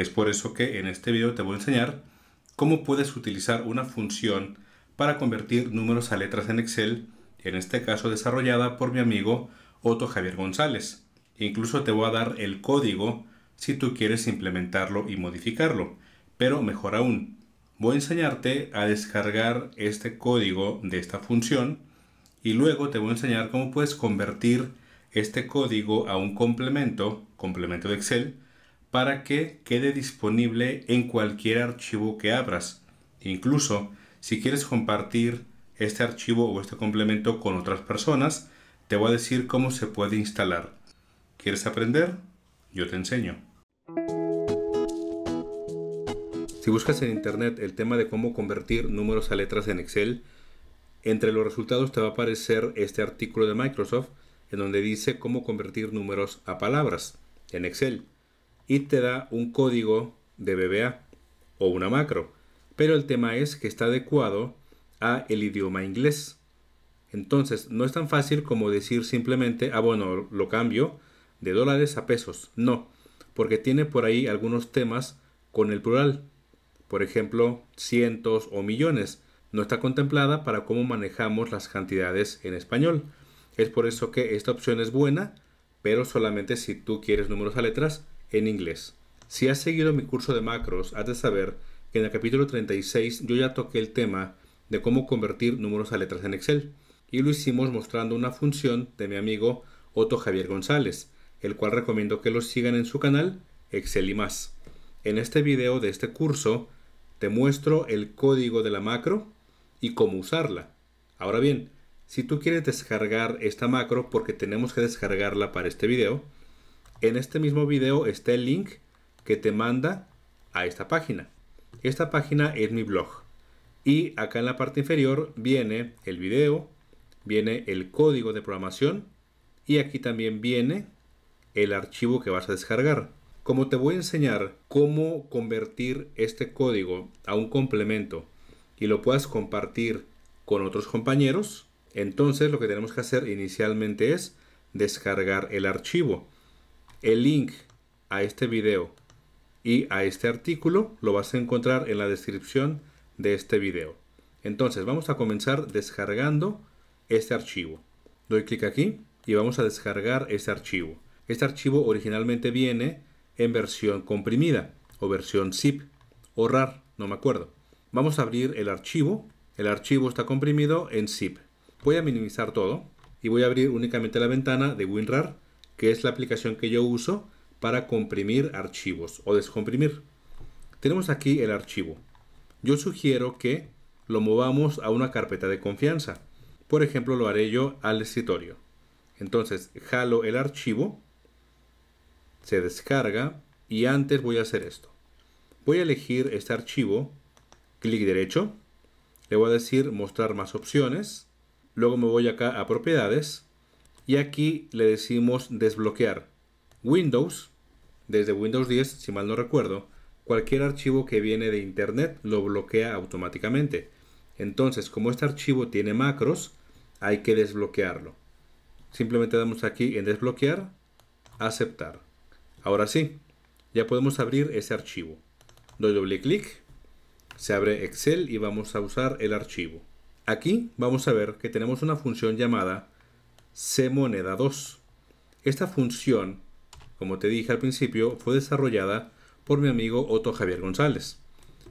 Es por eso que en este video te voy a enseñar cómo puedes utilizar una función para convertir números a letras en Excel, en este caso desarrollada por mi amigo Otto Javier González. Incluso te voy a dar el código si tú quieres implementarlo y modificarlo. Pero mejor aún, voy a enseñarte a descargar este código de esta función y luego te voy a enseñar cómo puedes convertir este código a un complemento, complemento de Excel, para que quede disponible en cualquier archivo que abras. Incluso si quieres compartir este archivo o este complemento con otras personas, te voy a decir cómo se puede instalar. ¿Quieres aprender? Yo te enseño. Si buscas en internet el tema de cómo convertir números a letras en Excel, entre los resultados te va a aparecer este artículo de Microsoft en donde dice cómo convertir números a palabras en Excel y te da un código de BBA o una macro. Pero el tema es que está adecuado a el idioma inglés. Entonces, no es tan fácil como decir simplemente, ah, bueno, lo cambio de dólares a pesos. No, porque tiene por ahí algunos temas con el plural. Por ejemplo, cientos o millones. No está contemplada para cómo manejamos las cantidades en español. Es por eso que esta opción es buena, pero solamente si tú quieres números a letras en inglés. Si has seguido mi curso de macros, has de saber que en el capítulo 36 yo ya toqué el tema de cómo convertir números a letras en Excel, y lo hicimos mostrando una función de mi amigo Otto Javier González, el cual recomiendo que lo sigan en su canal Excel y más. En este video de este curso te muestro el código de la macro y cómo usarla. Ahora bien, si tú quieres descargar esta macro porque tenemos que descargarla para este video, en este mismo video está el link que te manda a esta página. Esta página es mi blog. Y acá en la parte inferior viene el video, viene el código de programación y aquí también viene el archivo que vas a descargar. Como te voy a enseñar cómo convertir este código a un complemento y lo puedas compartir con otros compañeros, entonces lo que tenemos que hacer inicialmente es descargar el archivo. El link a este video y a este artículo lo vas a encontrar en la descripción de este video. Entonces vamos a comenzar descargando este archivo. Doy clic aquí y vamos a descargar este archivo. Este archivo originalmente viene en versión comprimida o versión zip o RAR, no me acuerdo. Vamos a abrir el archivo. El archivo está comprimido en zip. Voy a minimizar todo y voy a abrir únicamente la ventana de WinRAR que es la aplicación que yo uso para comprimir archivos o descomprimir. Tenemos aquí el archivo. Yo sugiero que lo movamos a una carpeta de confianza. Por ejemplo, lo haré yo al escritorio. Entonces, jalo el archivo, se descarga y antes voy a hacer esto. Voy a elegir este archivo, clic derecho, le voy a decir mostrar más opciones, luego me voy acá a propiedades y aquí le decimos desbloquear Windows, desde Windows 10, si mal no recuerdo, cualquier archivo que viene de Internet lo bloquea automáticamente. Entonces, como este archivo tiene macros, hay que desbloquearlo. Simplemente damos aquí en desbloquear, aceptar. Ahora sí, ya podemos abrir ese archivo. Doy doble clic, se abre Excel y vamos a usar el archivo. Aquí vamos a ver que tenemos una función llamada C moneda 2. Esta función, como te dije al principio, fue desarrollada por mi amigo Otto Javier González.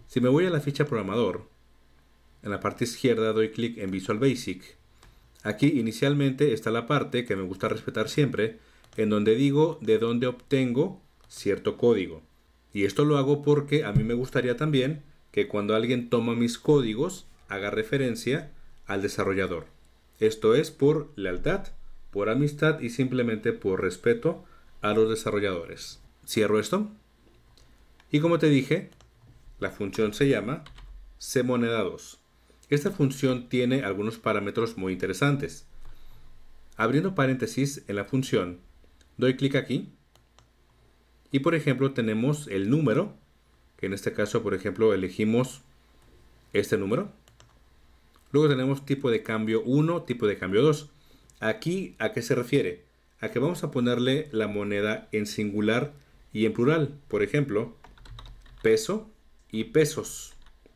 Si me voy a la ficha programador, en la parte izquierda doy clic en Visual Basic. Aquí inicialmente está la parte que me gusta respetar siempre, en donde digo de dónde obtengo cierto código. Y esto lo hago porque a mí me gustaría también que cuando alguien toma mis códigos haga referencia al desarrollador. Esto es por lealtad por amistad y simplemente por respeto a los desarrolladores. Cierro esto. Y como te dije, la función se llama cmoneda2. Esta función tiene algunos parámetros muy interesantes. Abriendo paréntesis en la función, doy clic aquí y por ejemplo tenemos el número, que en este caso por ejemplo elegimos este número. Luego tenemos tipo de cambio 1, tipo de cambio 2. Aquí, ¿a qué se refiere? A que vamos a ponerle la moneda en singular y en plural. Por ejemplo, peso y pesos.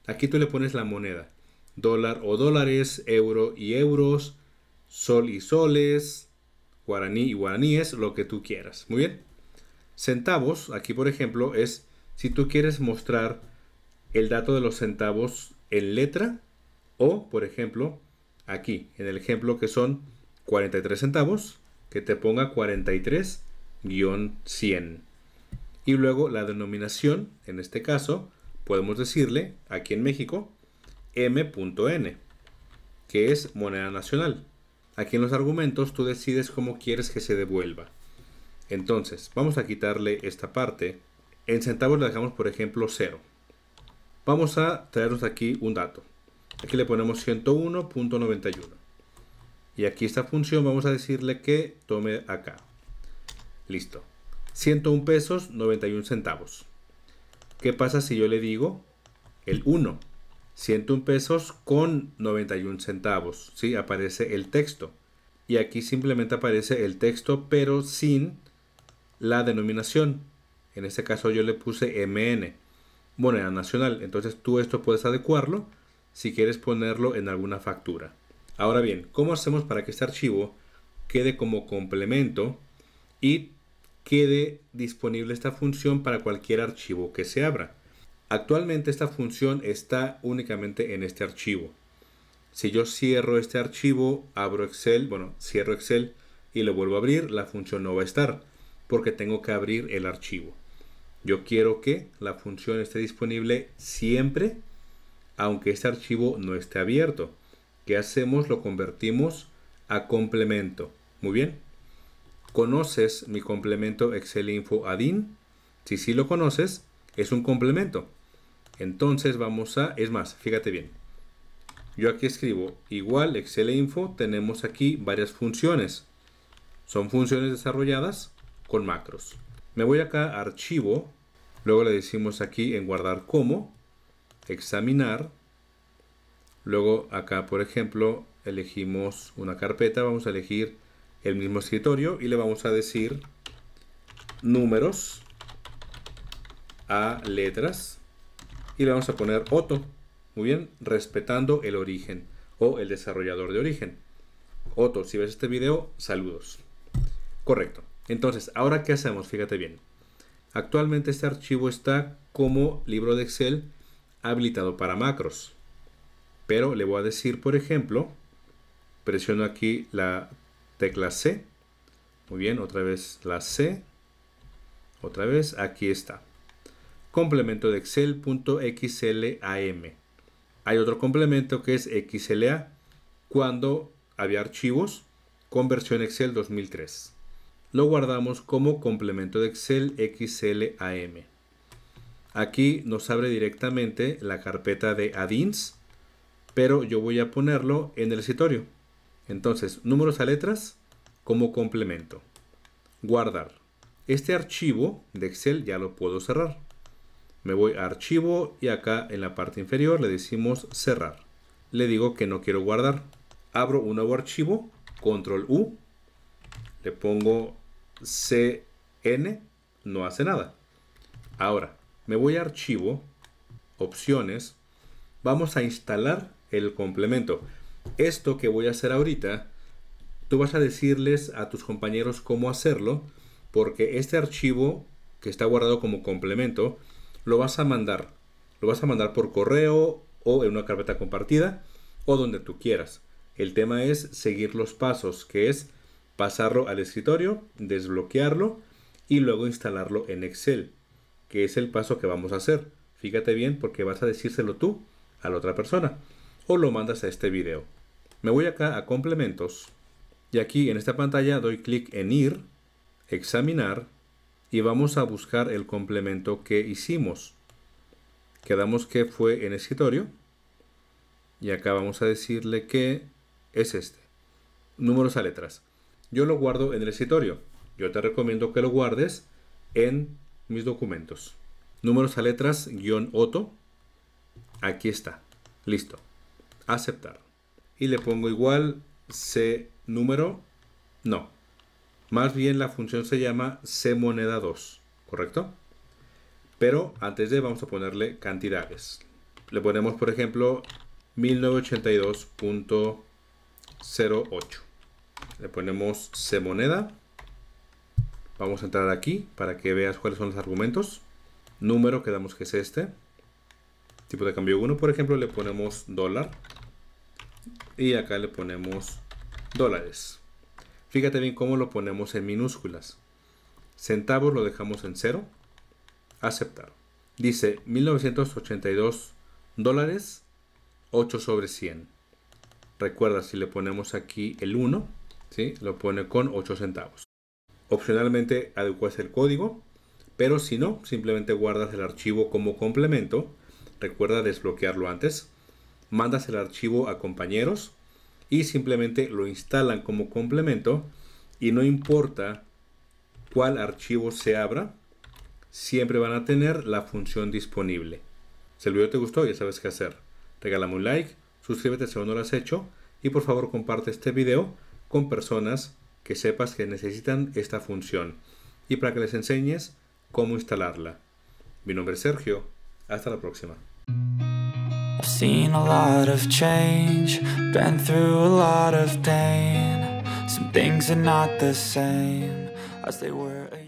Aquí tú le pones la moneda. Dólar o dólares, euro y euros, sol y soles, guaraní y guaraníes, lo que tú quieras. Muy bien. Centavos, aquí por ejemplo, es si tú quieres mostrar el dato de los centavos en letra o, por ejemplo, aquí, en el ejemplo que son 43 centavos, que te ponga 43-100. Y luego la denominación, en este caso, podemos decirle aquí en México m.n, que es moneda nacional. Aquí en los argumentos tú decides cómo quieres que se devuelva. Entonces, vamos a quitarle esta parte. En centavos le dejamos, por ejemplo, 0. Vamos a traernos aquí un dato. Aquí le ponemos 101.91. Y aquí esta función vamos a decirle que tome acá. Listo. 101 pesos 91 centavos. ¿Qué pasa si yo le digo el 1? 101 pesos con 91 centavos. ¿sí? Aparece el texto. Y aquí simplemente aparece el texto pero sin la denominación. En este caso yo le puse MN. Moneda nacional. Entonces tú esto puedes adecuarlo si quieres ponerlo en alguna factura. Ahora bien, ¿cómo hacemos para que este archivo quede como complemento y quede disponible esta función para cualquier archivo que se abra? Actualmente esta función está únicamente en este archivo. Si yo cierro este archivo, abro Excel, bueno, cierro Excel y lo vuelvo a abrir, la función no va a estar porque tengo que abrir el archivo. Yo quiero que la función esté disponible siempre, aunque este archivo no esté abierto. ¿Qué hacemos lo convertimos a complemento. Muy bien. ¿Conoces mi complemento Excel Info Adin? Si sí lo conoces, es un complemento. Entonces vamos a, es más, fíjate bien. Yo aquí escribo igual Excel Info, tenemos aquí varias funciones. Son funciones desarrolladas con macros. Me voy acá a archivo, luego le decimos aquí en guardar como, examinar, Luego acá, por ejemplo, elegimos una carpeta, vamos a elegir el mismo escritorio y le vamos a decir números a letras y le vamos a poner Otto. Muy bien, respetando el origen o el desarrollador de origen. Otto, si ves este video, saludos. Correcto. Entonces, ahora qué hacemos, fíjate bien. Actualmente este archivo está como libro de Excel habilitado para macros. Pero le voy a decir, por ejemplo, presiono aquí la tecla C. Muy bien, otra vez la C. Otra vez, aquí está. Complemento de Excel.xlam. Hay otro complemento que es XLA, cuando había archivos con versión Excel 2003. Lo guardamos como complemento de Excel XLAM. Aquí nos abre directamente la carpeta de addins pero yo voy a ponerlo en el escritorio. Entonces, números a letras como complemento. Guardar. Este archivo de Excel ya lo puedo cerrar. Me voy a archivo y acá en la parte inferior le decimos cerrar. Le digo que no quiero guardar. Abro un nuevo archivo, control U, le pongo CN, no hace nada. Ahora, me voy a archivo, opciones, vamos a instalar el complemento. Esto que voy a hacer ahorita, tú vas a decirles a tus compañeros cómo hacerlo, porque este archivo que está guardado como complemento, lo vas a mandar. Lo vas a mandar por correo o en una carpeta compartida o donde tú quieras. El tema es seguir los pasos, que es pasarlo al escritorio, desbloquearlo y luego instalarlo en Excel, que es el paso que vamos a hacer. Fíjate bien porque vas a decírselo tú a la otra persona o lo mandas a este video. Me voy acá a complementos y aquí en esta pantalla doy clic en ir, examinar y vamos a buscar el complemento que hicimos. Quedamos que fue en escritorio y acá vamos a decirle que es este. Números a letras. Yo lo guardo en el escritorio. Yo te recomiendo que lo guardes en mis documentos. Números a letras guión Otto. Aquí está. Listo aceptar. Y le pongo igual C número, no. Más bien la función se llama C moneda 2, ¿correcto? Pero antes de vamos a ponerle cantidades. Le ponemos, por ejemplo, 1982.08. Le ponemos C moneda. Vamos a entrar aquí para que veas cuáles son los argumentos. Número que damos que es este. Tipo de cambio 1, por ejemplo, le ponemos dólar y acá le ponemos dólares. Fíjate bien cómo lo ponemos en minúsculas. Centavos lo dejamos en cero. Aceptar. Dice 1982 dólares 8 sobre 100. Recuerda, si le ponemos aquí el 1, ¿sí? lo pone con 8 centavos. Opcionalmente adecuas el código, pero si no, simplemente guardas el archivo como complemento. Recuerda desbloquearlo antes mandas el archivo a compañeros y simplemente lo instalan como complemento y no importa cuál archivo se abra, siempre van a tener la función disponible. Si el video te gustó, ya sabes qué hacer. Regálame un like, suscríbete si aún no lo has hecho y por favor comparte este video con personas que sepas que necesitan esta función y para que les enseñes cómo instalarla. Mi nombre es Sergio, hasta la próxima. I've seen a lot of change, been through a lot of pain Some things are not the same as they were